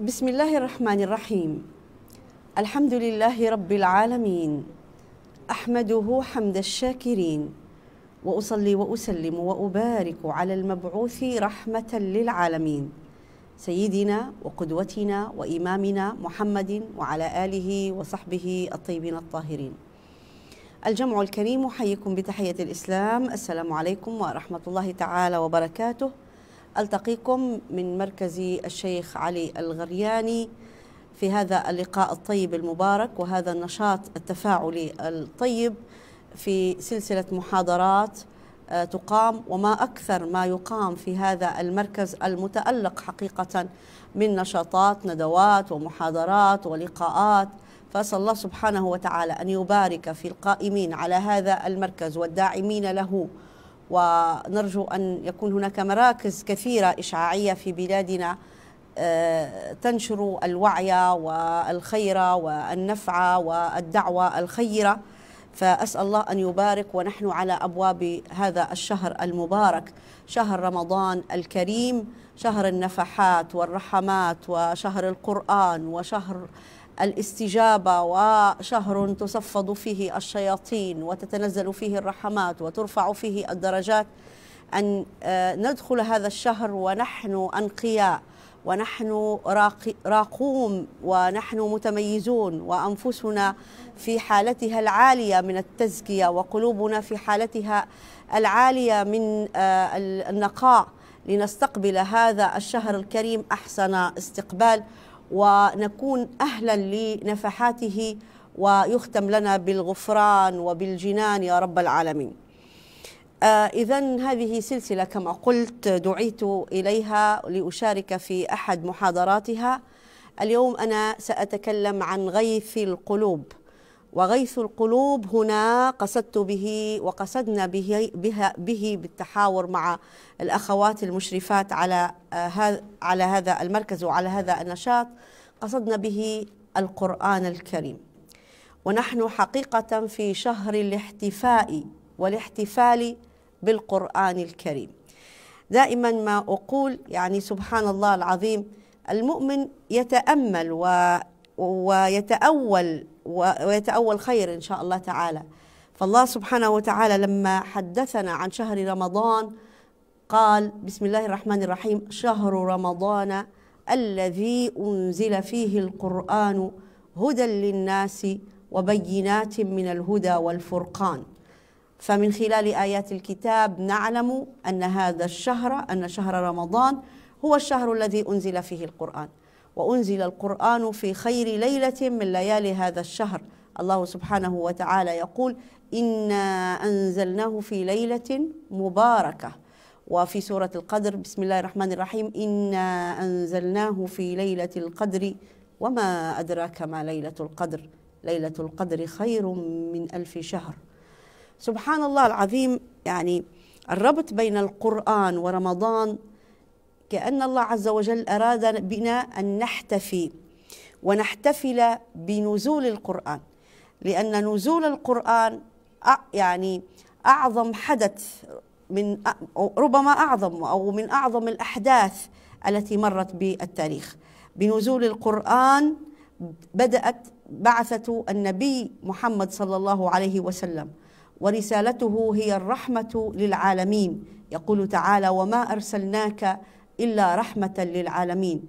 بسم الله الرحمن الرحيم الحمد لله رب العالمين احمده حمد الشاكرين واصلي واسلم وابارك على المبعوث رحمه للعالمين سيدنا وقدوتنا وامامنا محمد وعلى اله وصحبه الطيبين الطاهرين الجمع الكريم حيكم بتحيه الاسلام السلام عليكم ورحمه الله تعالى وبركاته ألتقيكم من مركز الشيخ علي الغرياني في هذا اللقاء الطيب المبارك وهذا النشاط التفاعلي الطيب في سلسلة محاضرات آه، تقام وما أكثر ما يقام في هذا المركز المتألق حقيقة من نشاطات ندوات ومحاضرات ولقاءات فأسأل الله سبحانه وتعالى أن يبارك في القائمين على هذا المركز والداعمين له ونرجو أن يكون هناك مراكز كثيرة إشعاعية في بلادنا آه، تنشر الوعي والخير والنفع والدعوة الخيرة فأسأل الله أن يبارك ونحن على أبواب هذا الشهر المبارك شهر رمضان الكريم شهر النفحات والرحمات وشهر القرآن وشهر الاستجابة وشهر تصفد فيه الشياطين وتتنزل فيه الرحمات وترفع فيه الدرجات أن آه، ندخل هذا الشهر ونحن أنقياء ونحن راقوم ونحن متميزون وأنفسنا في حالتها العالية من التزكية وقلوبنا في حالتها العالية من آه، النقاء لنستقبل هذا الشهر الكريم أحسن استقبال ونكون أهلا لنفحاته ويختم لنا بالغفران وبالجنان يا رب العالمين آه إذا هذه سلسلة كما قلت دعيت إليها لأشارك في أحد محاضراتها اليوم أنا سأتكلم عن غيث القلوب وغيث القلوب هنا قصدت به وقصدنا به, بها به بالتحاور مع الأخوات المشرفات على, آه، على هذا المركز وعلى هذا النشاط قصدنا به القرآن الكريم ونحن حقيقة في شهر الاحتفاء والاحتفال بالقرآن الكريم دائما ما أقول يعني سبحان الله العظيم المؤمن يتأمل و ويتأول ويتأول خير إن شاء الله تعالى فالله سبحانه وتعالى لما حدثنا عن شهر رمضان قال بسم الله الرحمن الرحيم شهر رمضان الذي أنزل فيه القرآن هدى للناس وبينات من الهدى والفرقان فمن خلال آيات الكتاب نعلم أن هذا الشهر أن شهر رمضان هو الشهر الذي أنزل فيه القرآن وأنزل القرآن في خير ليلة من ليالي هذا الشهر الله سبحانه وتعالى يقول إنا أنزلناه في ليلة مباركة وفي سورة القدر بسم الله الرحمن الرحيم إنا أنزلناه في ليلة القدر وما أدراك ما ليلة القدر ليلة القدر خير من ألف شهر سبحان الله العظيم يعني الربط بين القرآن ورمضان كأن الله عز وجل أراد بنا أن نحتفي ونحتفل بنزول القرآن لأن نزول القرآن يعني أعظم حدث من ربما أعظم أو من أعظم الأحداث التي مرت بالتاريخ بنزول القرآن بدأت بعثة النبي محمد صلى الله عليه وسلم ورسالته هي الرحمة للعالمين يقول تعالى وما أرسلناك إلا رحمة للعالمين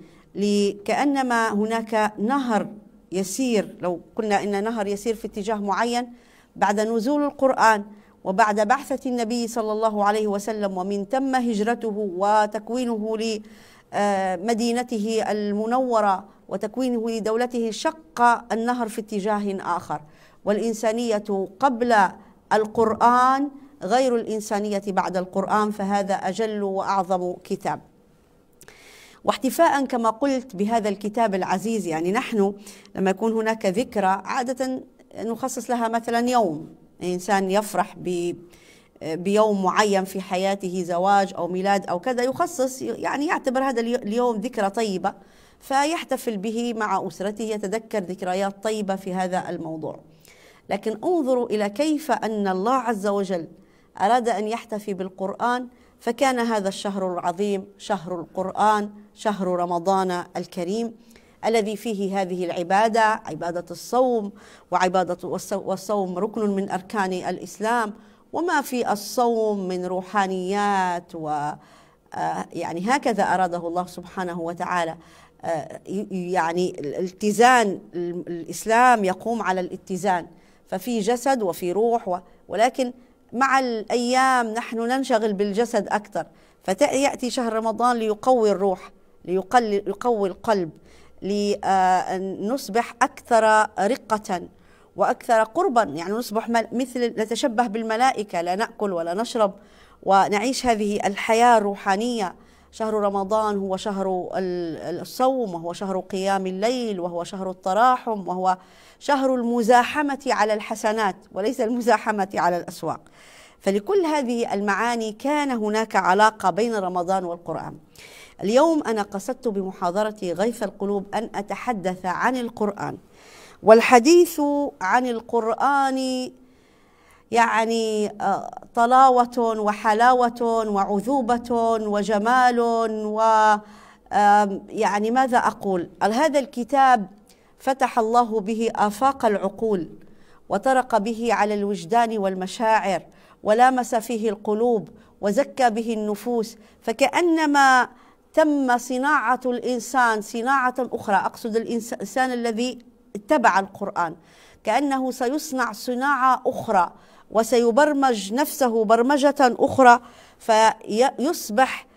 كأنما هناك نهر يسير لو قلنا إن نهر يسير في اتجاه معين بعد نزول القرآن وبعد بعثة النبي صلى الله عليه وسلم ومن تم هجرته وتكوينه لمدينته المنورة وتكوينه لدولته شق النهر في اتجاه آخر والإنسانية قبل القرآن غير الإنسانية بعد القرآن فهذا أجل وأعظم كتاب واحتفاء كما قلت بهذا الكتاب العزيز يعني نحن لما يكون هناك ذكرى عادة نخصص لها مثلا يوم إنسان يفرح ب بيوم معين في حياته زواج أو ميلاد أو كذا يخصص يعني يعتبر هذا اليوم ذكرى طيبة فيحتفل به مع أسرته يتذكر ذكريات طيبة في هذا الموضوع لكن انظروا إلى كيف أن الله عز وجل أراد أن يحتفي بالقرآن فكان هذا الشهر العظيم شهر القرآن شهر رمضان الكريم الذي فيه هذه العبادة عبادة الصوم وعبادة والصوم ركن من أركان الإسلام وما في الصوم من روحانيات و آه، يعني هكذا أراده الله سبحانه وتعالى آه، يعني الاتزان الإسلام يقوم على الاتزان ففي جسد وفي روح ولكن مع الأيام نحن ننشغل بالجسد أكثر فيأتي شهر رمضان ليقوي الروح ليقوي القلب لنصبح آه، أكثر رقة وأكثر قربا يعني نصبح مثل نتشبه بالملائكة لا نأكل ولا نشرب ونعيش هذه الحياة الروحانية شهر رمضان هو شهر الصوم وهو شهر قيام الليل وهو شهر التراحم وهو شهر المزاحمة على الحسنات وليس المزاحمة على الأسواق فلكل هذه المعاني كان هناك علاقة بين رمضان والقرآن اليوم أنا قصدت بمحاضرتي غيث القلوب أن أتحدث عن القرآن والحديث عن القرآن يعني آه، طلاوة وحلاوة وعذوبة وجمال و يعني ماذا أقول هذا الكتاب فتح الله به آفاق العقول وطرق به على الوجدان والمشاعر ولامس فيه القلوب وزكى به النفوس فكأنما تم صناعة الإنسان صناعة أخرى أقصد الإنسان الذي اتبع القرآن كأنه سيصنع صناعة أخرى وسيبرمج نفسه برمجة أخرى فيصبح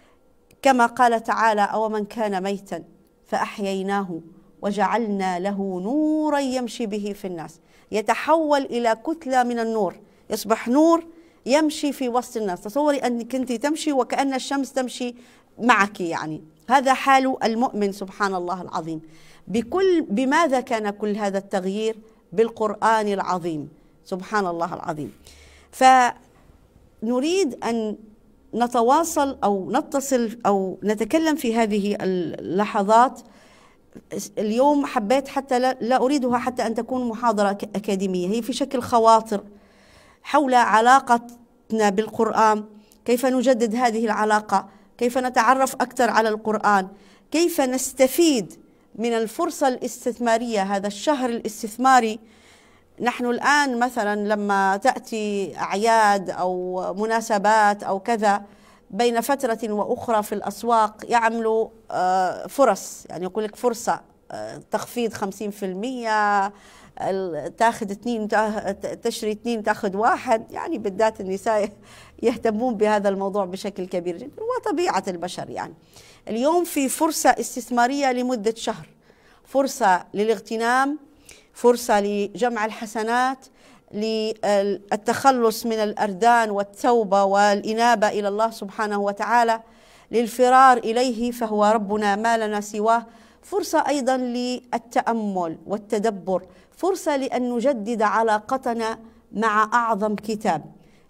كما قال تعالى أو من كان ميتا فأحييناه وجعلنا له نورا يمشي به في الناس يتحول إلى كتلة من النور يصبح نور يمشي في وسط الناس تصوري أنك أنت تمشي وكأن الشمس تمشي معك يعني هذا حال المؤمن سبحان الله العظيم بكل بماذا كان كل هذا التغيير بالقرآن العظيم سبحان الله العظيم فنريد أن نتواصل أو نتصل أو نتكلم في هذه اللحظات اليوم حبيت حتى لا, لا أريدها حتى أن تكون محاضرة أكاديمية هي في شكل خواطر حول علاقتنا بالقرآن كيف نجدد هذه العلاقة كيف نتعرف أكثر على القرآن كيف نستفيد من الفرصة الاستثمارية هذا الشهر الاستثماري نحن الآن مثلا لما تأتي أعياد أو مناسبات أو كذا بين فترة وأخرى في الأسواق يعملوا آه، فرص يعني يقول لك فرصة آه، تخفيض 50% تاخذ اثنين تشري اثنين تاخذ واحد يعني بالذات النساء يهتمون بهذا الموضوع بشكل كبير جدا وطبيعة البشر يعني اليوم في فرصة استثمارية لمدة شهر فرصة للاغتنام فرصة لجمع الحسنات للتخلص من الأردان والتوبة والإنابة إلى الله سبحانه وتعالى للفرار إليه فهو ربنا ما لنا سواه فرصة أيضا للتأمل والتدبر فرصة لأن نجدد علاقتنا مع أعظم كتاب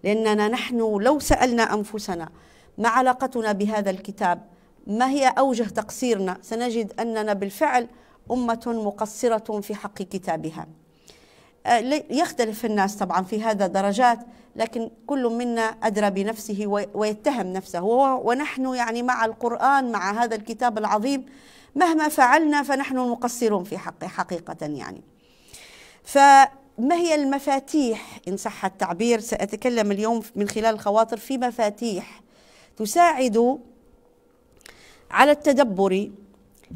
لأننا نحن لو سألنا أنفسنا ما علاقتنا بهذا الكتاب ما هي أوجه تقصيرنا سنجد أننا بالفعل أمة مقصرة في حق كتابها آه، يختلف الناس طبعا في هذا درجات لكن كل منا أدرى بنفسه ويتهم نفسه ونحن يعني مع القرآن مع هذا الكتاب العظيم مهما فعلنا فنحن مقصرون في حقه حقيقة يعني فما هي المفاتيح إن صح التعبير سأتكلم اليوم من خلال الخواطر في مفاتيح تساعد على التدبر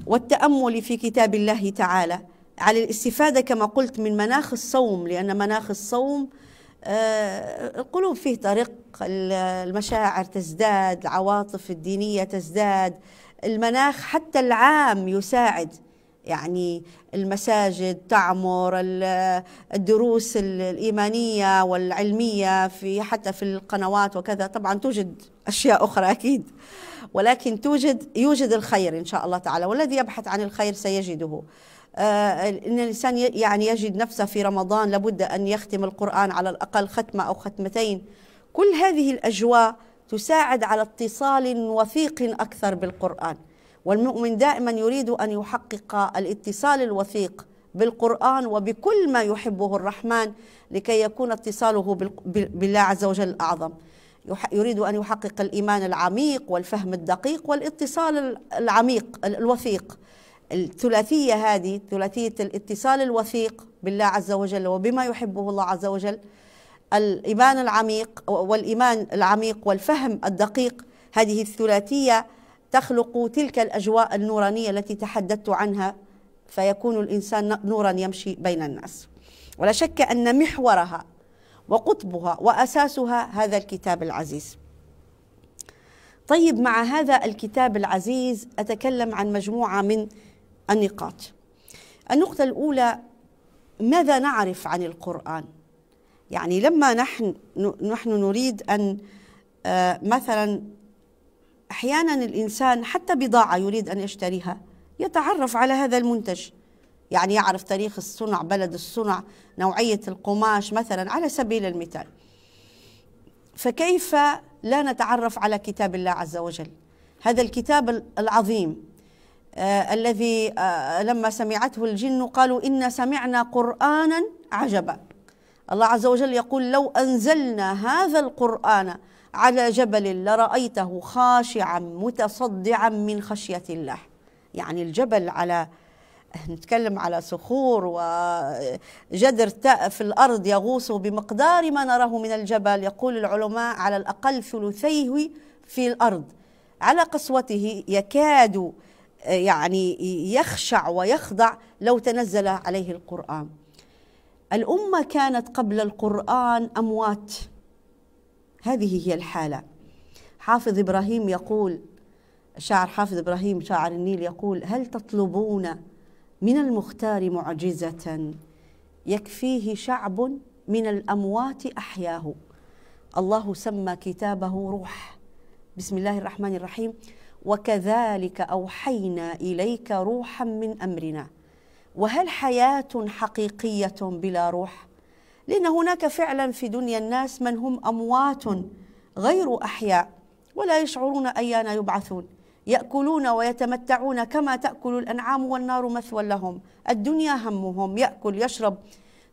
والتأمل في كتاب الله تعالى على الاستفادة كما قلت من مناخ الصوم لأن مناخ الصوم آه، القلوب فيه طريق المشاعر تزداد العواطف الدينية تزداد المناخ حتى العام يساعد يعني المساجد تعمر الدروس الإيمانية والعلمية في حتى في القنوات وكذا طبعا توجد أشياء أخرى أكيد ولكن توجد يوجد الخير إن شاء الله تعالى والذي يبحث عن الخير سيجده آه ان الانسان يعني يجد نفسه في رمضان لابد ان يختم القران على الاقل ختمه او ختمتين كل هذه الاجواء تساعد على اتصال وثيق اكثر بالقران والمؤمن دائما يريد ان يحقق الاتصال الوثيق بالقران وبكل ما يحبه الرحمن لكي يكون اتصاله بالله عز وجل الاعظم يريد ان يحقق الايمان العميق والفهم الدقيق والاتصال العميق الوثيق الثلاثيه هذه ثلاثيه الاتصال الوثيق بالله عز وجل وبما يحبه الله عز وجل الايمان العميق والايمان العميق والفهم الدقيق هذه الثلاثيه تخلق تلك الاجواء النورانيه التي تحدثت عنها فيكون الانسان نورا يمشي بين الناس ولا شك ان محورها وقطبها واساسها هذا الكتاب العزيز طيب مع هذا الكتاب العزيز اتكلم عن مجموعه من النقاط النقطه الاولى ماذا نعرف عن القران يعني لما نحن نحن نريد ان آه، مثلا احيانا الانسان حتى بضاعه يريد ان يشتريها يتعرف على هذا المنتج يعني يعرف تاريخ الصنع بلد الصنع نوعيه القماش مثلا على سبيل المثال فكيف لا نتعرف على كتاب الله عز وجل هذا الكتاب العظيم آه الذي آه لما سمعته الجن قالوا إن سمعنا قرآنا عجبا الله عز وجل يقول لو أنزلنا هذا القرآن على جبل لرأيته خاشعا متصدعا من خشية الله يعني الجبل على نتكلم على صخور وجدر في الأرض يغوص بمقدار ما نراه من الجبل يقول العلماء على الأقل ثلثيه في الأرض على قسوته يكاد يعني يخشع ويخضع لو تنزل عليه القرآن الأمة كانت قبل القرآن أموات هذه هي الحالة حافظ إبراهيم يقول الشاعر حافظ إبراهيم شاعر النيل يقول هل تطلبون من المختار معجزة يكفيه شعب من الأموات أحياه الله سمى كتابه روح بسم الله الرحمن الرحيم وكذلك أوحينا إليك روحا من أمرنا وهل حياة حقيقية بلا روح لأن هناك فعلا في دنيا الناس من هم أموات غير أحياء ولا يشعرون أيان يبعثون يأكلون ويتمتعون كما تأكل الأنعام والنار مثوى لهم الدنيا همهم يأكل يشرب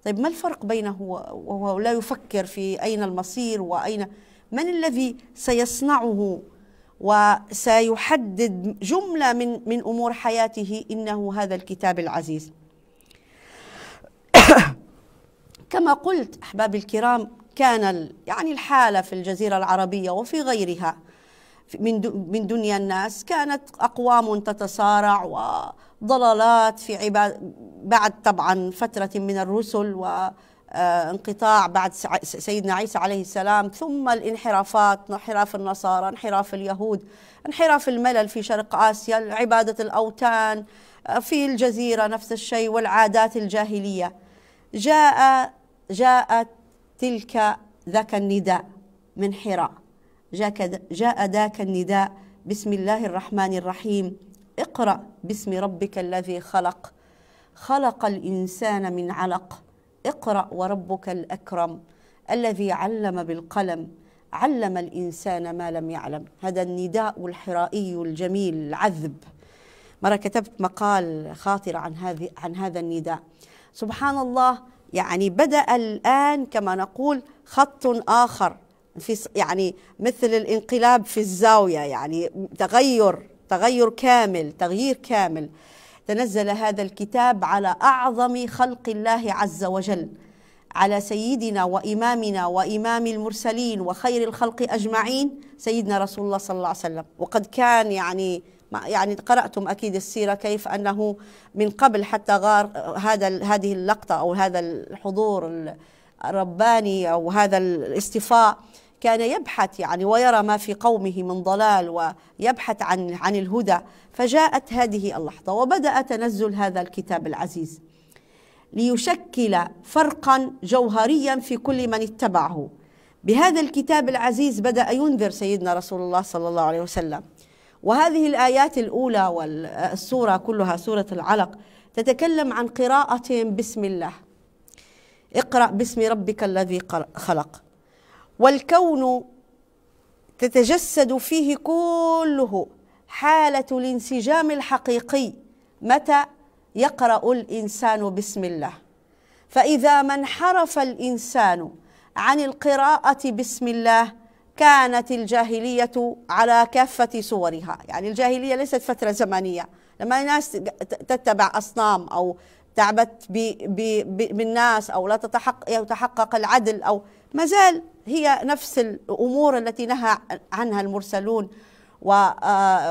طيب ما الفرق بينه وهو لا يفكر في أين المصير وأين من الذي سيصنعه وسيحدد جملة من من أمور حياته إنه هذا الكتاب العزيز كما قلت أحبابي الكرام كان يعني الحالة في الجزيرة العربية وفي غيرها من من دنيا الناس كانت أقوام تتصارع وضلالات في عباد بعد طبعا فترة من الرسل و آه، انقطاع بعد سيدنا عيسى عليه السلام ثم الانحرافات انحراف النصارى انحراف اليهود انحراف الملل في شرق آسيا عبادة الأوتان آه، في الجزيرة نفس الشيء والعادات الجاهلية جاء جاءت تلك ذاك النداء من حراء جاء ذاك النداء بسم الله الرحمن الرحيم اقرأ باسم ربك الذي خلق خلق الإنسان من علق اقرأ وربك الأكرم الذي علم بالقلم علم الإنسان ما لم يعلم هذا النداء الحرائي الجميل العذب مرة كتبت مقال خاطر عن, هذه عن هذا النداء سبحان الله يعني بدأ الآن كما نقول خط آخر في يعني مثل الانقلاب في الزاوية يعني تغير تغير كامل تغيير كامل تنزل هذا الكتاب على أعظم خلق الله عز وجل على سيدنا وإمامنا وإمام المرسلين وخير الخلق أجمعين سيدنا رسول الله صلى الله عليه وسلم وقد كان يعني يعني قرأتم أكيد السيرة كيف أنه من قبل حتى غار هذا هذه اللقطة أو هذا الحضور الرباني أو هذا الاستفاء كان يبحث يعني ويرى ما في قومه من ضلال ويبحث عن عن الهدى فجاءت هذه اللحظة وبدأ تنزل هذا الكتاب العزيز ليشكل فرقا جوهريا في كل من اتبعه بهذا الكتاب العزيز بدأ ينذر سيدنا رسول الله صلى الله عليه وسلم وهذه الآيات الأولى والسورة كلها سورة العلق تتكلم عن قراءة بسم الله اقرأ باسم ربك الذي خلق والكون تتجسد فيه كله حالة الانسجام الحقيقي متى يقرأ الإنسان بسم الله فإذا ما انحرف الإنسان عن القراءة بسم الله كانت الجاهلية على كافة صورها يعني الجاهلية ليست فترة زمنية لما الناس تتبع أصنام أو تعبت بالناس أو لا تتحقق يتحقق العدل أو ما زال هي نفس الأمور التي نهى عنها المرسلون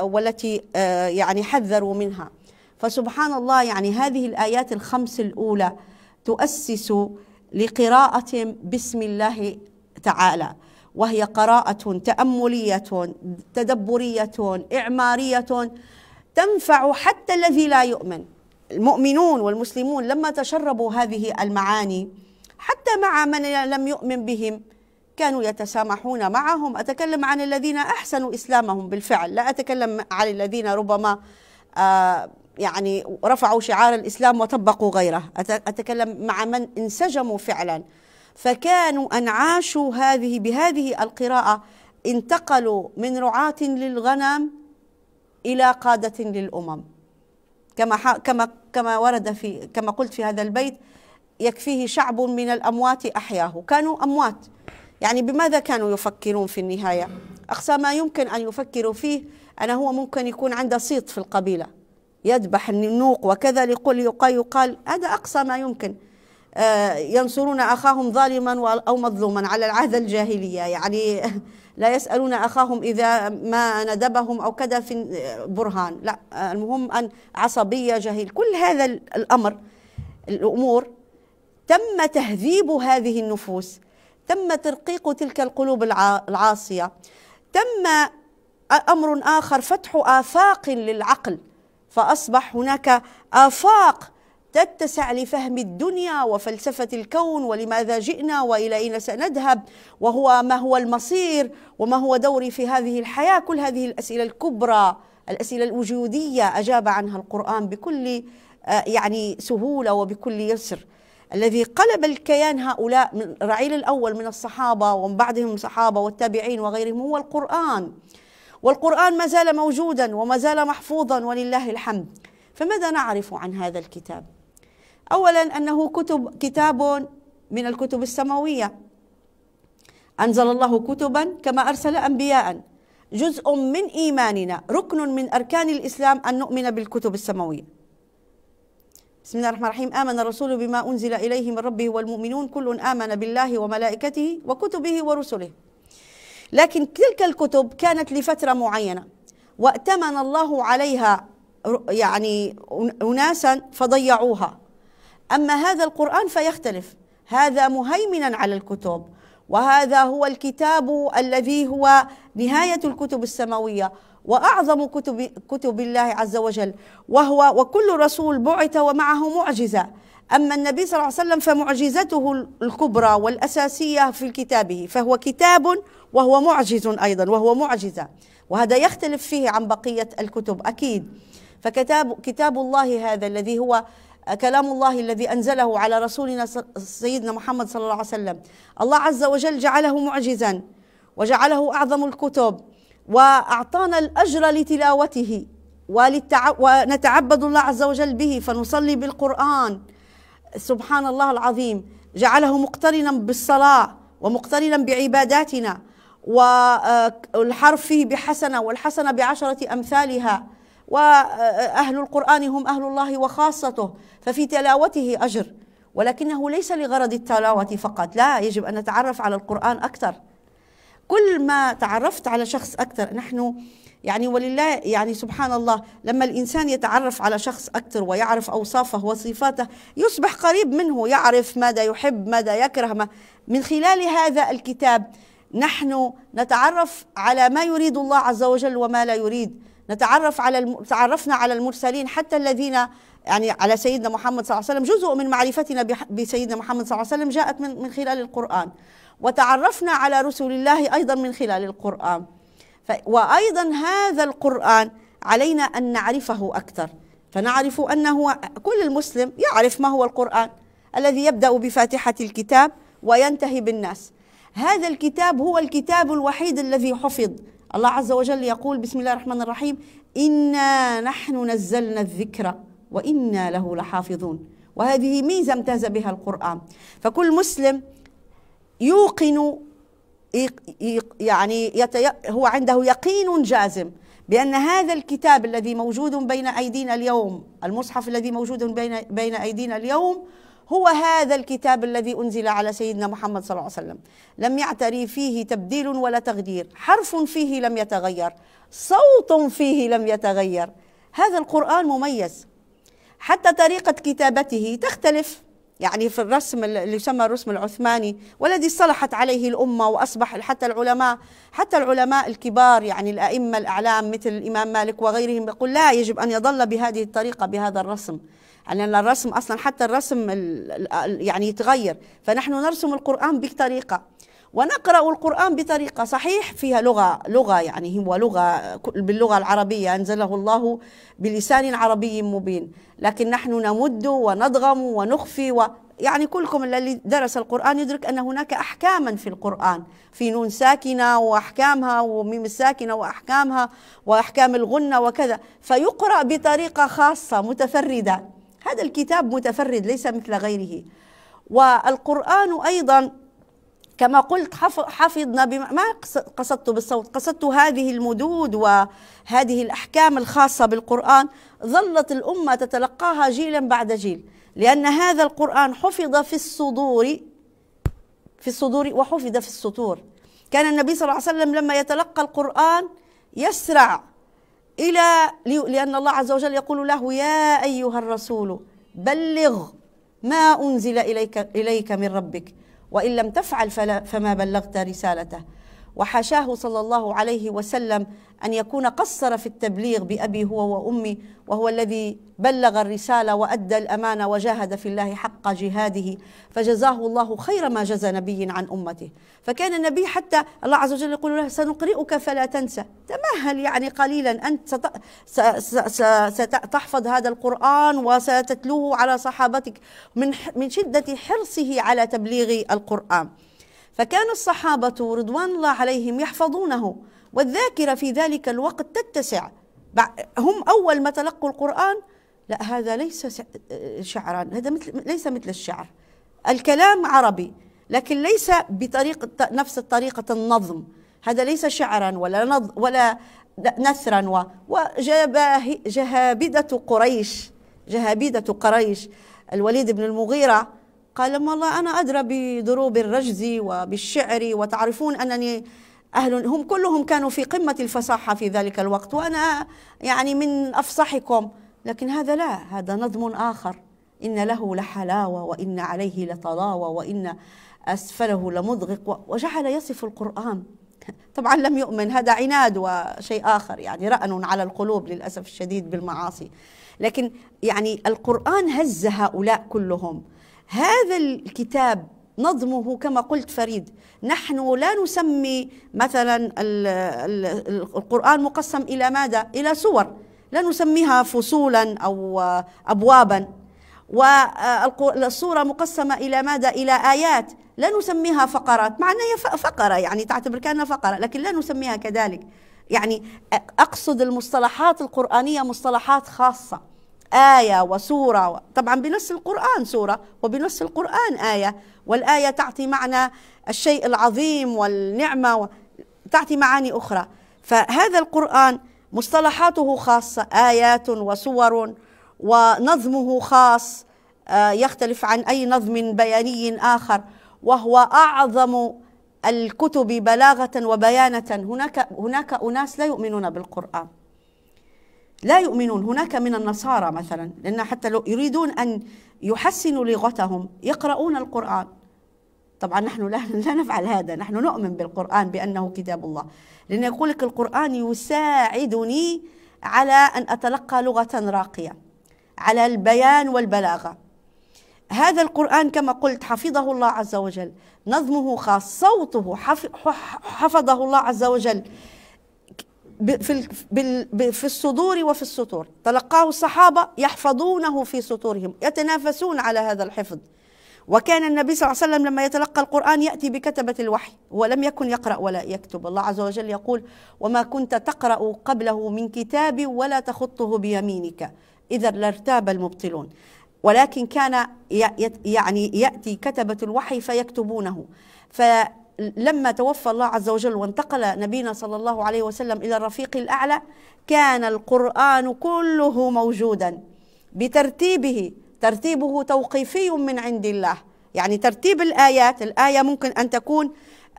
والتي يعني حذروا منها فسبحان الله يعني هذه الآيات الخمس الأولى تؤسس لقراءة بسم الله تعالى وهي قراءة تأملية تدبرية إعمارية تنفع حتى الذي لا يؤمن المؤمنون والمسلمون لما تشربوا هذه المعاني حتى مع من لم يؤمن بهم كانوا يتسامحون معهم أتكلم عن الذين أحسنوا إسلامهم بالفعل لا أتكلم عن الذين ربما آه يعني رفعوا شعار الإسلام وطبقوا غيره أتكلم مع من انسجموا فعلا فكانوا أن عاشوا هذه بهذه القراءة انتقلوا من رعاة للغنم إلى قادة للأمم كما كما كما ورد في كما قلت في هذا البيت يكفيه شعب من الأموات أحياه كانوا أموات يعني بماذا كانوا يفكرون في النهاية أقصى ما يمكن أن يفكروا فيه أنا هو ممكن يكون عنده صيت في القبيلة يذبح النوق وكذا يقال يقال هذا أقصى ما يمكن آه، ينصرون أخاهم ظالما أو مظلوما على العهد الجاهلية يعني لا يسألون أخاهم إذا ما ندبهم أو كذا في برهان لا آه، المهم أن عصبية جاهل كل هذا الأمر الأمور تم تهذيب هذه النفوس تم ترقيق تلك القلوب العاصية تم أمر آخر فتح آفاق للعقل فأصبح هناك آفاق تتسع لفهم الدنيا وفلسفة الكون ولماذا جئنا وإلى أين سنذهب وهو ما هو المصير وما هو دوري في هذه الحياة كل هذه الأسئلة الكبرى الأسئلة الوجودية أجاب عنها القرآن بكل آه، يعني سهولة وبكل يسر الذي قلب الكيان هؤلاء من الرعيل الأول من الصحابة ومن بعدهم صحابة والتابعين وغيرهم هو القرآن والقرآن ما زال موجودا وما زال محفوظا ولله الحمد فماذا نعرف عن هذا الكتاب أولا أنه كتب كتاب من الكتب السماوية أنزل الله كتبا كما أرسل أنبياء جزء من إيماننا ركن من أركان الإسلام أن نؤمن بالكتب السماوية بسم الله الرحمن الرحيم آمن الرسول بما أنزل إليه من ربه والمؤمنون كل آمن بالله وملائكته وكتبه ورسله لكن تلك الكتب كانت لفترة معينة وأتمن الله عليها يعني أناسا فضيعوها أما هذا القرآن فيختلف هذا مهيمنا على الكتب وهذا هو الكتاب الذي هو نهاية الكتب السماوية وأعظم كتب, كتب الله عز وجل وهو وكل رسول بعث ومعه معجزة أما النبي صلى الله عليه وسلم فمعجزته الكبرى والأساسية في كتابه فهو كتاب وهو معجز أيضا وهو معجزة وهذا يختلف فيه عن بقية الكتب أكيد فكتاب كتاب الله هذا الذي هو كلام الله الذي أنزله على رسولنا سيدنا محمد صلى الله عليه وسلم الله عز وجل جعله معجزا وجعله أعظم الكتب وأعطانا الأجر لتلاوته ونتعبد الله عز وجل به فنصلي بالقرآن سبحان الله العظيم جعله مقترنا بالصلاة ومقترنا بعباداتنا والحرف آه، فيه بحسنة والحسنة بعشرة أمثالها واهل القران هم اهل الله وخاصته ففي تلاوته اجر ولكنه ليس لغرض التلاوه فقط لا يجب ان نتعرف على القران اكثر كل ما تعرفت على شخص اكثر نحن يعني ولله يعني سبحان الله لما الانسان يتعرف على شخص اكثر ويعرف اوصافه وصفاته يصبح قريب منه يعرف ماذا يحب ماذا يكره ما من خلال هذا الكتاب نحن نتعرف على ما يريد الله عز وجل وما لا يريد نتعرف على تعرفنا على المرسلين حتى الذين يعني على سيدنا محمد صلى الله عليه وسلم جزء من معرفتنا بسيدنا محمد صلى الله عليه وسلم جاءت من من خلال القرآن وتعرفنا على رسول الله أيضا من خلال القرآن وأيضا هذا القرآن علينا أن نعرفه أكثر فنعرف أنه كل المسلم يعرف ما هو القرآن الذي يبدأ بفاتحة الكتاب وينتهي بالناس هذا الكتاب هو الكتاب الوحيد الذي حفظ الله عز وجل يقول بسم الله الرحمن الرحيم إنا نحن نزلنا الذكر وإنا له لحافظون وهذه ميزة امتاز بها القرآن فكل مسلم يوقن يعني يتي... هو عنده يقين جازم بأن هذا الكتاب الذي موجود بين أيدينا اليوم المصحف الذي موجود بين بين أيدينا اليوم هو هذا الكتاب الذي أنزل على سيدنا محمد صلى الله عليه وسلم لم يعتري فيه تبديل ولا تغيير حرف فيه لم يتغير صوت فيه لم يتغير هذا القرآن مميز حتى طريقة كتابته تختلف يعني في الرسم اللي يسمى الرسم العثماني والذي صلحت عليه الأمة وأصبح حتى العلماء حتى العلماء الكبار يعني الأئمة الأعلام مثل الإمام مالك وغيرهم يقول لا يجب أن يظل بهذه الطريقة بهذا الرسم لأن الرسم أصلا حتى الرسم يعني يتغير فنحن نرسم القرآن بطريقة ونقرأ القرآن بطريقة صحيح فيها لغة لغة يعني هو لغة باللغة العربية أنزله الله بلسان عربي مبين لكن نحن نمد ونضغم ونخفي و يعني كلكم الذي درس القرآن يدرك أن هناك أحكاما في القرآن في نون ساكنة وأحكامها وميم الساكنة وأحكامها وأحكام الغنة وكذا فيقرأ بطريقة خاصة متفردة هذا الكتاب متفرد ليس مثل غيره والقرآن أيضا كما قلت حفظنا بما ما قصدت بالصوت قصدت هذه المدود وهذه الأحكام الخاصة بالقرآن ظلت الأمة تتلقاها جيلا بعد جيل لأن هذا القرآن حفظ في الصدور في الصدور وحفظ في السطور كان النبي صلى الله عليه وسلم لما يتلقى القرآن يسرع إلى لأن الله عز وجل يقول له يا أيها الرسول بلغ ما أنزل إليك, إليك من ربك وإن لم تفعل فلا فما بلغت رسالته وحاشاه صلى الله عليه وسلم أن يكون قصر في التبليغ بأبي هو وأمي وهو الذي بلغ الرسالة وأدى الأمانة وجاهد في الله حق جهاده فجزاه الله خير ما جزى نبي عن أمته فكان النبي حتى الله عز وجل يقول له سنقرئك فلا تنسى تمهل يعني قليلا أنت ستحفظ هذا القرآن وستتلوه على صحابتك من من شدة حرصه على تبليغ القرآن فكان الصحابة رضوان الله عليهم يحفظونه والذاكرة في ذلك الوقت تتسع هم أول ما تلقوا القرآن لا هذا ليس شعرا هذا مثل ليس مثل الشعر الكلام عربي لكن ليس بطريقة نفس طريقة النظم هذا ليس شعرا ولا نظ ولا نثرا وجهابدة قريش جهابدة قريش الوليد بن المغيرة قال والله أنا أدرى بدروب الرجز وبالشعر وتعرفون أنني أهل هم كلهم كانوا في قمة الفصاحة في ذلك الوقت وأنا يعني من أفصحكم لكن هذا لا هذا نظم آخر إن له لحلاوة وإن عليه لطلاوة وإن أسفله لمضغق وجعل يصف القرآن طبعا لم يؤمن هذا عناد وشيء آخر يعني رأن على القلوب للأسف الشديد بالمعاصي لكن يعني القرآن هز هؤلاء كلهم هذا الكتاب نظمه كما قلت فريد نحن لا نسمي مثلا القرآن مقسم إلى ماذا؟ إلى سور لا نسميها فصولا أو أبوابا والصورة مقسمة إلى ماذا؟ إلى آيات لا نسميها فقرات مع أنها فقرة يعني تعتبر كأنها فقرة لكن لا نسميها كذلك يعني أقصد المصطلحات القرآنية مصطلحات خاصة آية وسورة طبعا بنص القرآن سورة وبنص القرآن آية والآية تعطي معنى الشيء العظيم والنعمة تعطي معاني أخرى فهذا القرآن مصطلحاته خاصة آيات وسور ونظمه خاص آه، يختلف عن أي نظم بياني آخر وهو أعظم الكتب بلاغة وبيانة هناك هناك أناس لا يؤمنون بالقرآن لا يؤمنون هناك من النصارى مثلا لأن حتى لو يريدون أن يحسنوا لغتهم يقرؤون القرآن طبعا نحن لا, لا نفعل هذا نحن نؤمن بالقرآن بأنه كتاب الله لأن يقول لك القرآن يساعدني على أن أتلقى لغة راقية على البيان والبلاغة هذا القرآن كما قلت حفظه الله عز وجل نظمه خاص صوته حفظه الله عز وجل في في الصدور وفي السطور تلقاه الصحابه يحفظونه في سطورهم يتنافسون على هذا الحفظ وكان النبي صلى الله عليه وسلم لما يتلقى القرآن يأتي بكتبة الوحي ولم يكن يقرأ ولا يكتب الله عز وجل يقول وما كنت تقرأ قبله من كتاب ولا تخطه بيمينك إذا لارتاب المبطلون ولكن كان يعني يأتي كتبة الوحي فيكتبونه لما توفى الله عز وجل وانتقل نبينا صلى الله عليه وسلم إلى الرفيق الأعلى كان القرآن كله موجودا بترتيبه ترتيبه توقيفي من عند الله يعني ترتيب الآيات الآية ممكن أن تكون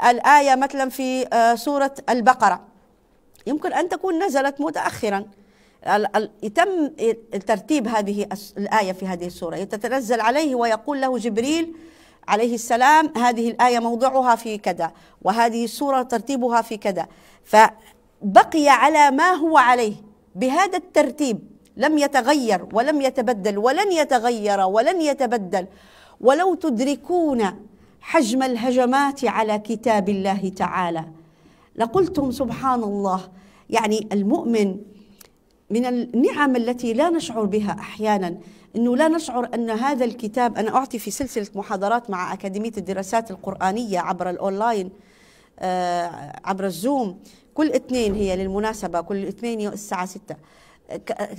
الآية مثلا في آه، سورة البقرة يمكن أن تكون نزلت متأخرا تم ترتيب هذه الآية في هذه السورة يتتنزل عليه ويقول له جبريل عليه السلام هذه الآية موضعها في كذا وهذه السورة ترتيبها في كذا فبقي على ما هو عليه بهذا الترتيب لم يتغير ولم يتبدل ولن يتغير ولن يتبدل ولو تدركون حجم الهجمات على كتاب الله تعالى لقلتم سبحان الله يعني المؤمن من النعم التي لا نشعر بها احيانا انه لا نشعر ان هذا الكتاب انا اعطي في سلسله محاضرات مع اكاديميه الدراسات القرانيه عبر الاونلاين آه، عبر الزوم كل اثنين هي للمناسبه كل اثنين الساعه 6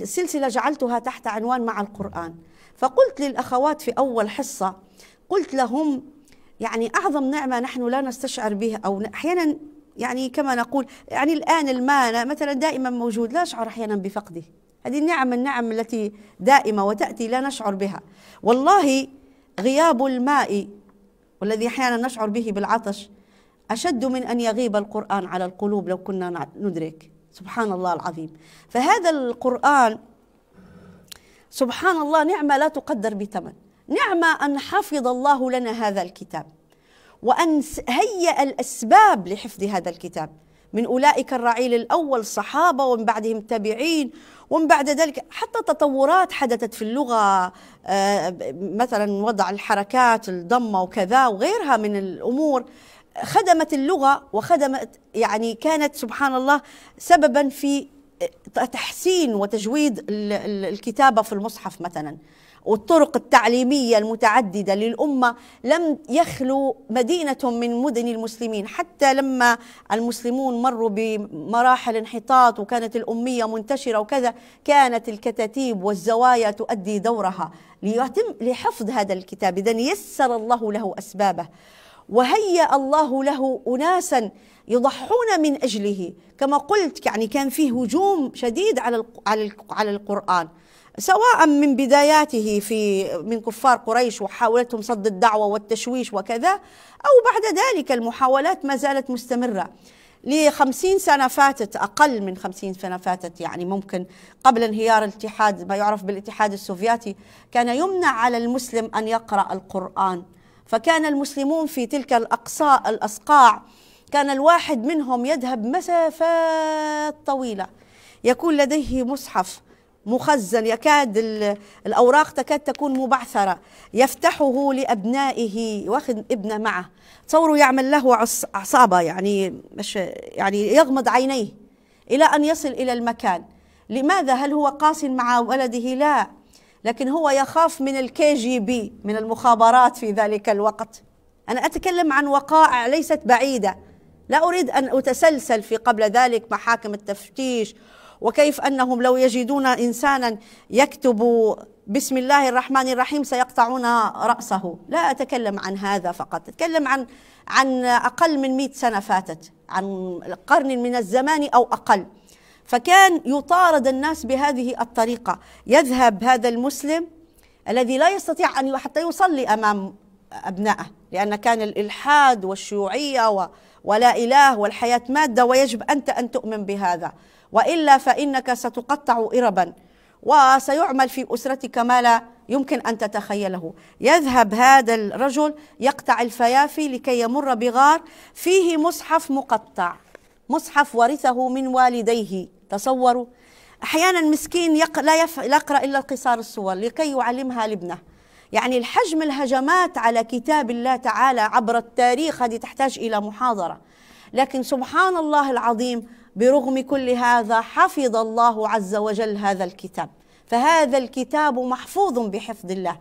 سلسله جعلتها تحت عنوان مع القران فقلت للاخوات في اول حصه قلت لهم يعني اعظم نعمه نحن لا نستشعر بها او احيانا يعني كما نقول يعني الان المال مثلا دائما موجود لا اشعر احيانا بفقده هذه النعم النعم التي دائمة وتأتي لا نشعر بها والله غياب الماء والذي أحيانا نشعر به بالعطش أشد من أن يغيب القرآن على القلوب لو كنا ندرك سبحان الله العظيم فهذا القرآن سبحان الله نعمة لا تقدر بثمن نعمة أن حفظ الله لنا هذا الكتاب وأن هيأ الأسباب لحفظ هذا الكتاب من أولئك الرعيل الأول صحابة ومن بعدهم تابعين ومن بعد ذلك حتى تطورات حدثت في اللغة آه، مثلا وضع الحركات الضمة وكذا وغيرها من الأمور خدمت اللغة وخدمت يعني كانت سبحان الله سببا في تحسين وتجويد الكتابة في المصحف مثلا والطرق التعليمية المتعددة للأمة لم يخلو مدينة من مدن المسلمين حتى لما المسلمون مروا بمراحل انحطاط وكانت الأمية منتشرة وكذا كانت الكتاتيب والزوايا تؤدي دورها ليتم لحفظ هذا الكتاب إذا يسر الله له أسبابه وهيأ الله له أناسا يضحون من أجله كما قلت يعني كان فيه هجوم شديد على على القرآن سواء من بداياته في من كفار قريش وحاولتهم صد الدعوه والتشويش وكذا او بعد ذلك المحاولات ما زالت مستمره لخمسين سنة فاتت أقل من خمسين سنة فاتت يعني ممكن قبل انهيار الاتحاد ما يعرف بالاتحاد السوفيتي كان يمنع على المسلم أن يقرأ القرآن فكان المسلمون في تلك الأقصاء الأصقاع كان الواحد منهم يذهب مسافات طويلة يكون لديه مصحف مخزن يكاد الأوراق تكاد تكون مبعثرة يفتحه لأبنائه واخذ ابنه معه تصوروا يعمل له عصابة يعني مش يعني يغمض عينيه إلى أن يصل إلى المكان لماذا هل هو قاس مع ولده لا لكن هو يخاف من الكي جي بي من المخابرات في ذلك الوقت أنا أتكلم عن وقائع ليست بعيدة لا أريد أن أتسلسل في قبل ذلك محاكم التفتيش وكيف انهم لو يجدون انسانا يكتب بسم الله الرحمن الرحيم سيقطعون راسه لا اتكلم عن هذا فقط اتكلم عن عن اقل من 100 سنه فاتت عن قرن من الزمان او اقل فكان يطارد الناس بهذه الطريقه يذهب هذا المسلم الذي لا يستطيع ان حتى يصلي امام ابنائه لان كان الالحاد والشيوعيه ولا اله والحياه ماده ويجب انت ان تؤمن بهذا والا فانك ستقطع اربا وسيعمل في اسرتك ما لا يمكن ان تتخيله يذهب هذا الرجل يقطع الفيافي لكي يمر بغار فيه مصحف مقطع مصحف ورثه من والديه تصوروا احيانا مسكين يق... لا, يف... لا يقرا الا القصار الصور لكي يعلمها لابنه يعني الحجم الهجمات على كتاب الله تعالى عبر التاريخ هذه تحتاج الى محاضره لكن سبحان الله العظيم برغم كل هذا حفظ الله عز وجل هذا الكتاب فهذا الكتاب محفوظ بحفظ الله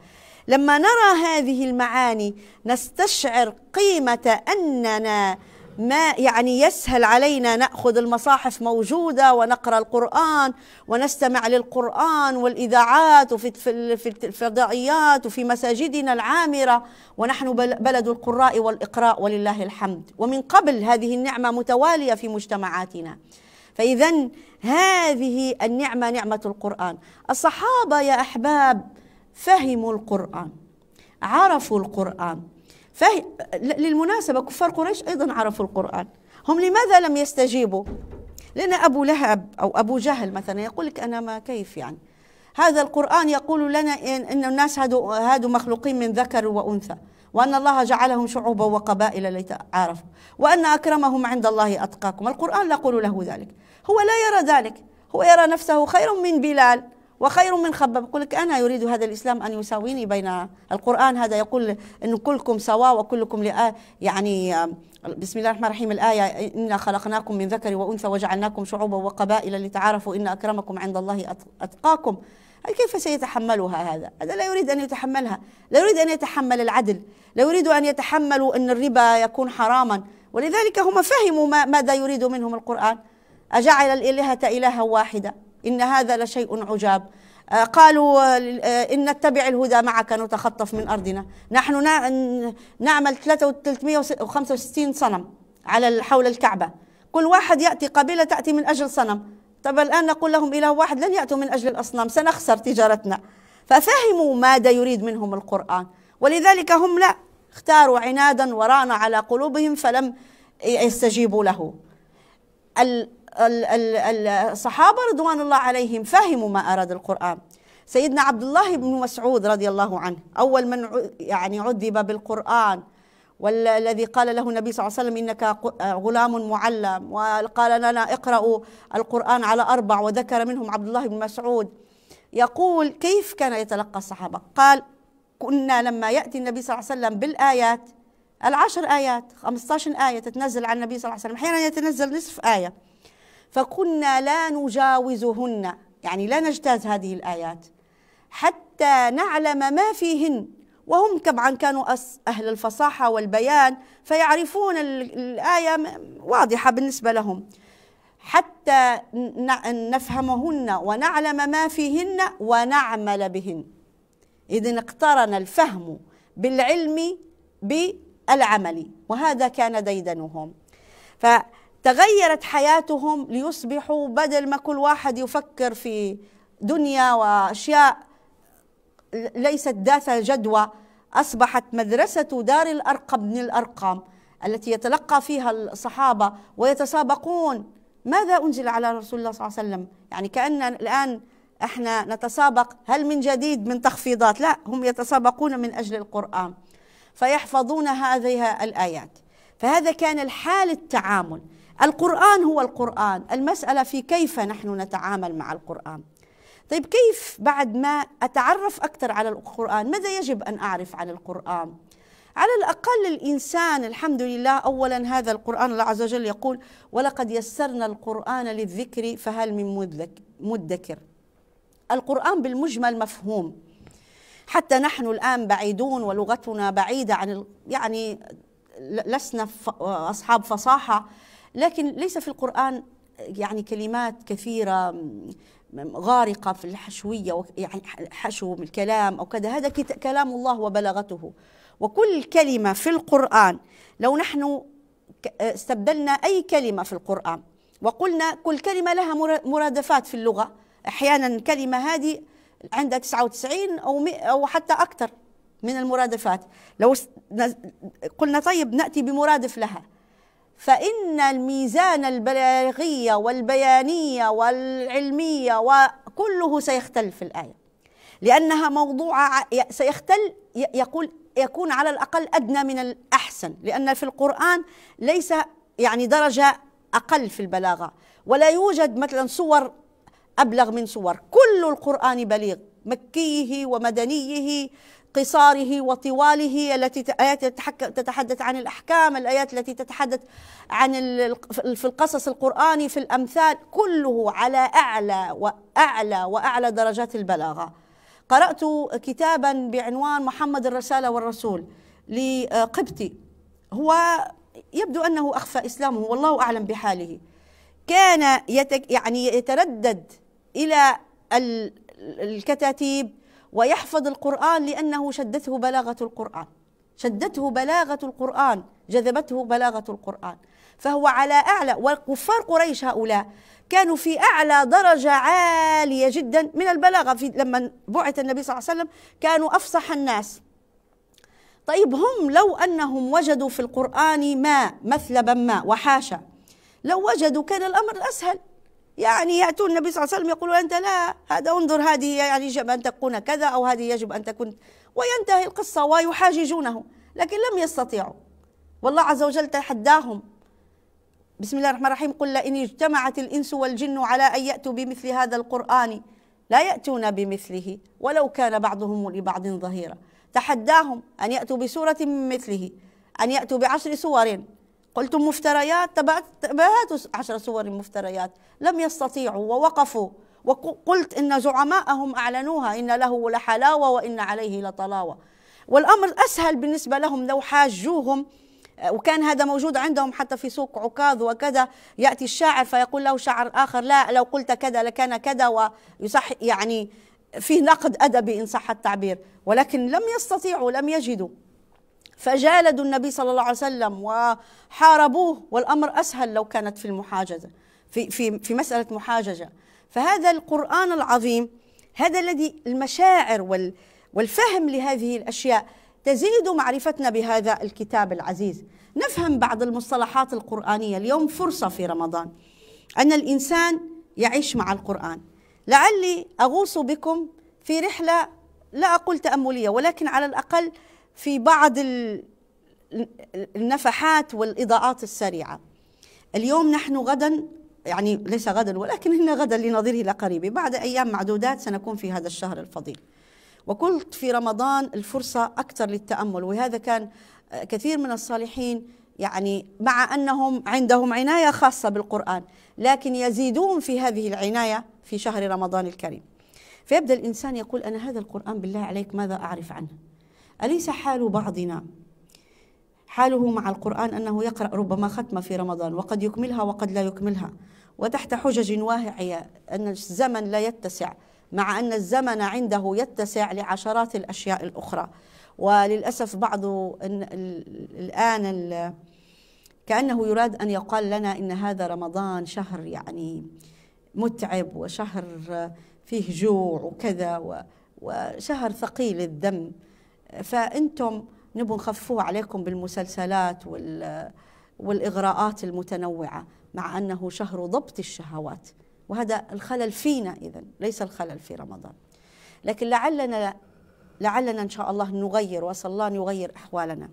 لما نرى هذه المعاني نستشعر قيمه اننا ما يعني يسهل علينا ناخذ المصاحف موجوده ونقرا القران ونستمع للقران والاذاعات وفي في الفضائيات وفي مساجدنا العامره ونحن بلد القراء والاقراء ولله الحمد ومن قبل هذه النعمه متواليه في مجتمعاتنا فاذا هذه النعمه نعمه القران الصحابه يا احباب فهموا القران عرفوا القران فهي للمناسبة كفار قريش أيضا عرفوا القرآن هم لماذا لم يستجيبوا لأن أبو لهب أو أبو جهل مثلا يقول لك أنا ما كيف يعني هذا القرآن يقول لنا إن, إن الناس هادوا, هادوا مخلوقين من ذكر وأنثى وأن الله جعلهم شعوبا وقبائل ليتعارفوا وأن أكرمهم عند الله أتقاكم القرآن لا يقول له ذلك هو لا يرى ذلك هو يرى نفسه خير من بلال وخير من خبب يقول لك أنا يريد هذا الإسلام أن يساويني بين القرآن هذا يقول أن كلكم سواء وكلكم لآ يعني آه، بسم الله الرحمن الرحيم الآية إنا خلقناكم من ذكر وأنثى وجعلناكم شعوبا وقبائل لتعارفوا إن أكرمكم عند الله أتقاكم كيف سيتحملها هذا؟ هذا لا يريد أن يتحملها لا يريد أن يتحمل العدل لا يريد أن يتحملوا أن الربا يكون حراما ولذلك هم فهموا ما ماذا يريد منهم القرآن أجعل الإلهة إلها واحدة إن هذا لشيء عجاب آه، قالوا آه، آه، إن نتبع الهدى معك نتخطف من أرضنا نحن نعمل 365 صنم على حول الكعبة كل واحد يأتي قبيلة تأتي من أجل صنم طب الآن نقول لهم إله واحد لن يأتوا من أجل الأصنام سنخسر تجارتنا ففهموا ماذا يريد منهم القرآن ولذلك هم لا اختاروا عنادا ورانا على قلوبهم فلم يستجيبوا له الصحابة رضوان الله عليهم فهموا ما أراد القرآن سيدنا عبد الله بن مسعود رضي الله عنه أول من يعني عذب بالقرآن والذي قال له النبي صلى الله عليه وسلم إنك غلام معلم وقال لنا اقرأوا القرآن على أربع وذكر منهم عبد الله بن مسعود يقول كيف كان يتلقى الصحابة قال كنا لما يأتي النبي صلى الله عليه وسلم بالآيات العشر آيات 15 آية تتنزل على النبي صلى الله عليه وسلم أحيانا يتنزل نصف آية فكنا لا نجاوزهن يعني لا نجتاز هذه الآيات حتى نعلم ما فيهن وهم طبعا كانوا أهل الفصاحة والبيان فيعرفون الآية واضحة بالنسبة لهم حتى نفهمهن ونعلم ما فيهن ونعمل بهن إذن اقترن الفهم بالعلم بالعمل وهذا كان ديدنهم ف تغيرت حياتهم ليصبحوا بدل ما كل واحد يفكر في دنيا واشياء ليست ذات جدوى اصبحت مدرسه دار الارقم من الارقام التي يتلقى فيها الصحابه ويتسابقون ماذا انزل على رسول الله صلى الله عليه وسلم يعني كان الان احنا نتسابق هل من جديد من تخفيضات لا هم يتسابقون من اجل القران فيحفظون هذه الايات فهذا كان الحال التعامل القرآن هو القرآن المسألة في كيف نحن نتعامل مع القرآن طيب كيف بعد ما أتعرف أكثر على القرآن ماذا يجب أن أعرف عن القرآن على الأقل الإنسان الحمد لله أولا هذا القرآن الله عز وجل يقول ولقد يسرنا القرآن للذكر فهل من مدكر القرآن بالمجمل مفهوم حتى نحن الآن بعيدون ولغتنا بعيدة عن يعني لسنا أصحاب فصاحة لكن ليس في القرآن يعني كلمات كثيرة غارقة في الحشوية يعني حشو من الكلام أو كذا هذا كلام الله وبلاغته وكل كلمة في القرآن لو نحن استبدلنا أي كلمة في القرآن وقلنا كل كلمة لها مرادفات في اللغة أحيانا الكلمة هذه عندها 99 أو, أو حتى أكثر من المرادفات لو قلنا طيب نأتي بمرادف لها فإن الميزان البلاغية والبيانية والعلمية وكله سيختل في الآية لأنها موضوعة سيختل يقول يكون على الأقل أدنى من الأحسن لأن في القرآن ليس يعني درجة أقل في البلاغة ولا يوجد مثلا صور أبلغ من صور كل القرآن بليغ مكيه ومدنيه قصاره وطواله التي آيات تتحدث عن الأحكام الآيات التي تتحدث عن في القصص القرآني في الأمثال كله على أعلى وأعلى وأعلى درجات البلاغة قرأت كتابا بعنوان محمد الرسالة والرسول لقبتي هو يبدو أنه أخفى إسلامه والله أعلم بحاله كان يعني يتردد إلى الكتاتيب ويحفظ القرآن لأنه شدته بلاغة القرآن شدته بلاغة القرآن جذبته بلاغة القرآن فهو على أعلى والكفار قريش هؤلاء كانوا في أعلى درجة عالية جدا من البلاغة في لما بعث النبي صلى الله عليه وسلم كانوا أفصح الناس طيب هم لو أنهم وجدوا في القرآن ما مثلبا ما وحاشا لو وجدوا كان الأمر أسهل يعني يأتون النبي صلى الله عليه وسلم يقول أنت لا هذا انظر هذه يعني يجب أن تكون كذا أو هذه يجب أن تكون وينتهي القصة ويحاججونه لكن لم يستطيعوا والله عز وجل تحداهم بسم الله الرحمن الرحيم قل لئن اجتمعت الإنس والجن على أن يأتوا بمثل هذا القرآن لا يأتون بمثله ولو كان بعضهم لبعض ظهيرا تحداهم أن يأتوا بسورة من مثله أن يأتوا بعشر سور قلت مفتريات تبعت عشر صور مفتريات لم يستطيعوا ووقفوا وقلت إن زعماءهم أعلنوها إن له لحلاوة وإن عليه لطلاوة والأمر أسهل بالنسبة لهم لو حاجوهم وكان هذا موجود عندهم حتى في سوق عكاظ وكذا يأتي الشاعر فيقول له شاعر آخر لا لو قلت كذا لكان كذا ويصح يعني في نقد أدبي إن صح التعبير ولكن لم يستطيعوا لم يجدوا فجالدوا النبي صلى الله عليه وسلم وحاربوه والامر اسهل لو كانت في المحاجزه في في في مساله محاججه فهذا القران العظيم هذا الذي المشاعر وال والفهم لهذه الاشياء تزيد معرفتنا بهذا الكتاب العزيز نفهم بعض المصطلحات القرانيه اليوم فرصه في رمضان ان الانسان يعيش مع القران لعلي اغوص بكم في رحله لا اقول تامليه ولكن على الاقل في بعض النفحات والإضاءات السريعة اليوم نحن غدا يعني ليس غدا ولكن هنا غدا لنظره لقريب بعد أيام معدودات سنكون في هذا الشهر الفضيل وكنت في رمضان الفرصة أكثر للتأمل وهذا كان كثير من الصالحين يعني مع أنهم عندهم عناية خاصة بالقرآن لكن يزيدون في هذه العناية في شهر رمضان الكريم فيبدأ الإنسان يقول أنا هذا القرآن بالله عليك ماذا أعرف عنه أليس حال بعضنا حاله مع القرآن أنه يقرأ ربما ختمة في رمضان وقد يكملها وقد لا يكملها وتحت حجج واهية أن الزمن لا يتسع مع أن الزمن عنده يتسع لعشرات الأشياء الأخرى وللأسف بعض الآن كأنه يراد أن يقال لنا إن هذا رمضان شهر يعني متعب وشهر فيه جوع وكذا وشهر ثقيل الدم فانتم نبغى نخفوه عليكم بالمسلسلات وال والاغراءات المتنوعه مع انه شهر ضبط الشهوات وهذا الخلل فينا اذا ليس الخلل في رمضان لكن لعلنا لعلنا ان شاء الله نغير واسال الله ان يغير احوالنا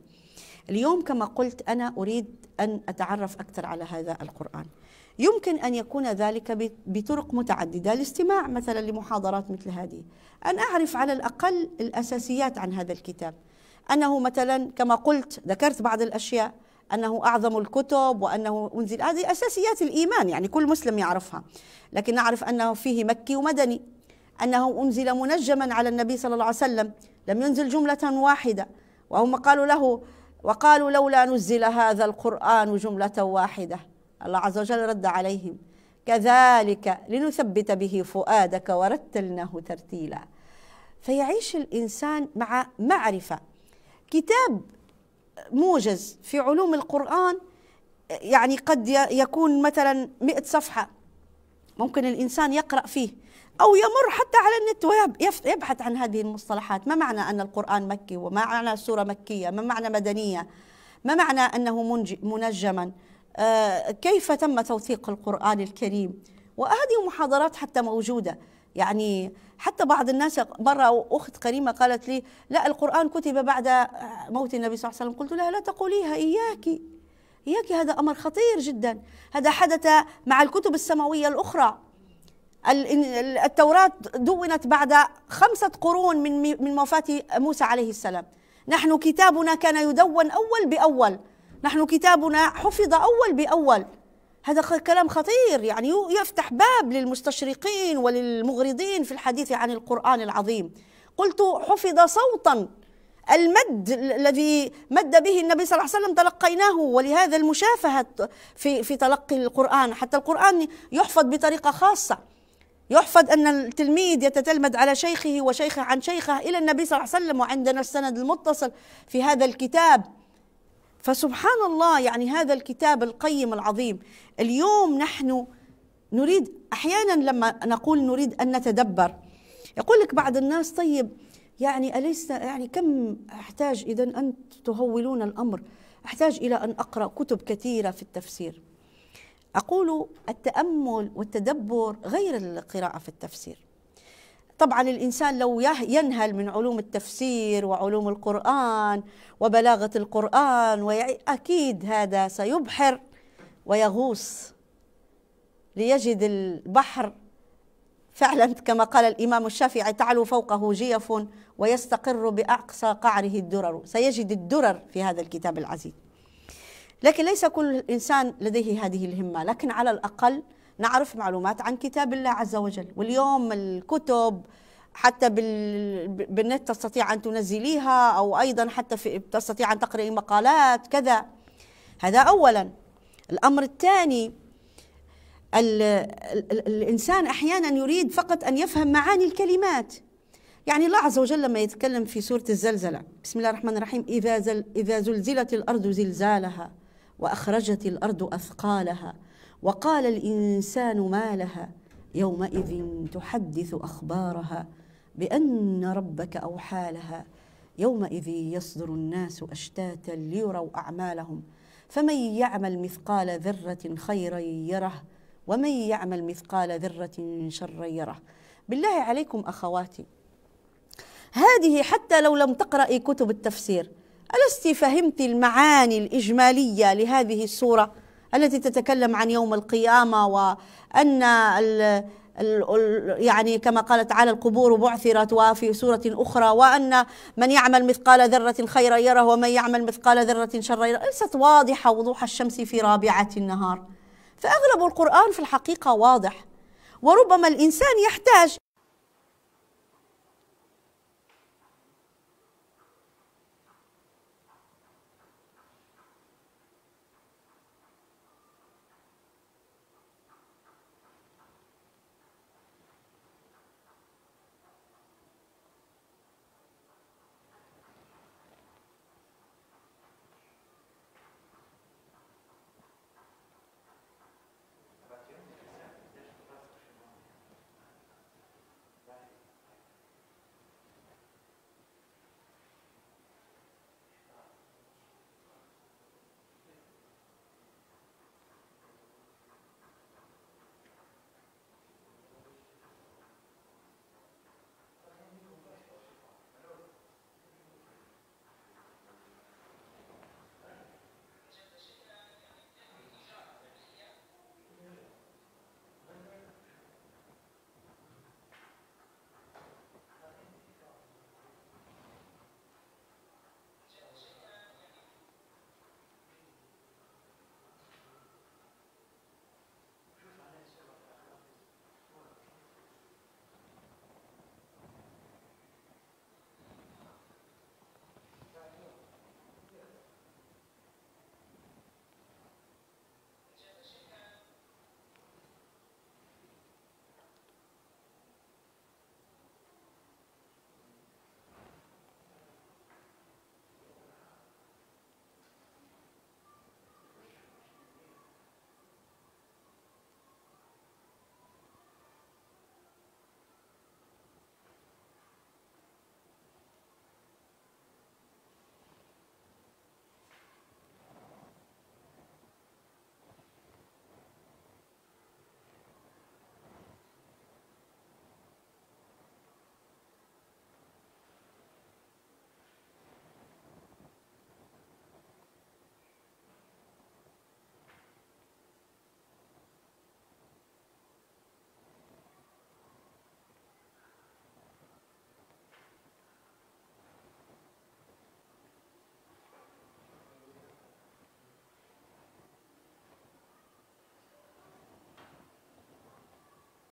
اليوم كما قلت انا اريد ان اتعرف اكثر على هذا القران يمكن أن يكون ذلك بطرق متعددة الاستماع مثلا لمحاضرات مثل هذه أن أعرف على الأقل الأساسيات عن هذا الكتاب أنه مثلا كما قلت ذكرت بعض الأشياء أنه أعظم الكتب وأنه أنزل هذه أساسيات الإيمان يعني كل مسلم يعرفها لكن نعرف أنه فيه مكي ومدني أنه أنزل منجما على النبي صلى الله عليه وسلم لم ينزل جملة واحدة وهم قالوا له وقالوا لولا نزل هذا القرآن جملة واحدة الله عز وجل رد عليهم كذلك لنثبت به فؤادك ورتلناه ترتيلا فيعيش الانسان مع معرفه كتاب موجز في علوم القران يعني قد يكون مثلا 100 صفحه ممكن الانسان يقرا فيه او يمر حتى على النت ويبحث عن هذه المصطلحات ما معنى ان القران مكي وما معنى سوره مكيه ما معنى مدنيه ما معنى انه منجما آه، كيف تم توثيق القرآن الكريم وهذه محاضرات حتى موجودة يعني حتى بعض الناس مرة أخت كريمة قالت لي لا القرآن كتب بعد موت النبي صلى الله عليه وسلم قلت لها لا تقوليها إياك إياك هذا أمر خطير جدا هذا حدث مع الكتب السماوية الأخرى التوراة دونت بعد خمسة قرون من من وفاة موسى عليه السلام نحن كتابنا كان يدون أول بأول نحن كتابنا حفظ أول بأول هذا كلام خطير يعني يفتح باب للمستشرقين وللمغرضين في الحديث عن القرآن العظيم قلت حفظ صوتا المد الذي مد به النبي صلى الله عليه وسلم تلقيناه ولهذا المشافهة في في تلقي القرآن حتى القرآن يحفظ بطريقة خاصة يحفظ أن التلميذ يتتلمذ على شيخه وشيخه عن شيخه إلى النبي صلى الله عليه وسلم وعندنا السند المتصل في هذا الكتاب فسبحان الله يعني هذا الكتاب القيم العظيم اليوم نحن نريد احيانا لما نقول نريد ان نتدبر يقول لك بعض الناس طيب يعني اليس يعني كم احتاج اذا ان تهولون الامر احتاج الى ان اقرا كتب كثيره في التفسير اقول التامل والتدبر غير القراءه في التفسير طبعا الإنسان لو ينهل من علوم التفسير وعلوم القرآن وبلاغة القرآن أكيد هذا سيبحر ويغوص ليجد البحر فعلا كما قال الإمام الشافعي تعلو فوقه جيف ويستقر بأقصى قعره الدرر سيجد الدرر في هذا الكتاب العزيز لكن ليس كل إنسان لديه هذه الهمة لكن على الأقل نعرف معلومات عن كتاب الله عز وجل واليوم الكتب حتى بال... بالنت تستطيع أن تنزليها أو أيضا حتى في... تستطيع أن تقرأي مقالات كذا هذا أولا الأمر الثاني الإنسان أحيانا يريد فقط أن يفهم معاني الكلمات يعني الله عز وجل لما يتكلم في سورة الزلزلة بسم الله الرحمن الرحيم إذا, زل إذا زلزلت الأرض زلزالها وأخرجت الأرض أثقالها وقال الانسان ما لها يومئذ تحدث اخبارها بان ربك اوحى لها يومئذ يصدر الناس اشتاتا ليروا اعمالهم فمن يعمل مثقال ذره خيرا يره ومن يعمل مثقال ذره شرا يره بالله عليكم اخواتي هذه حتى لو لم تقرأي كتب التفسير ألست فهمت المعاني الإجمالية لهذه السورة؟ التي تتكلم عن يوم القيامة وأن ال يعني كما قال تعالى القبور بعثرت وفي سورة أخرى وأن من يعمل مثقال ذرة خيرا يره ومن يعمل مثقال ذرة شرا يره ليست واضحة وضوح الشمس في رابعة النهار فأغلب القرآن في الحقيقة واضح وربما الإنسان يحتاج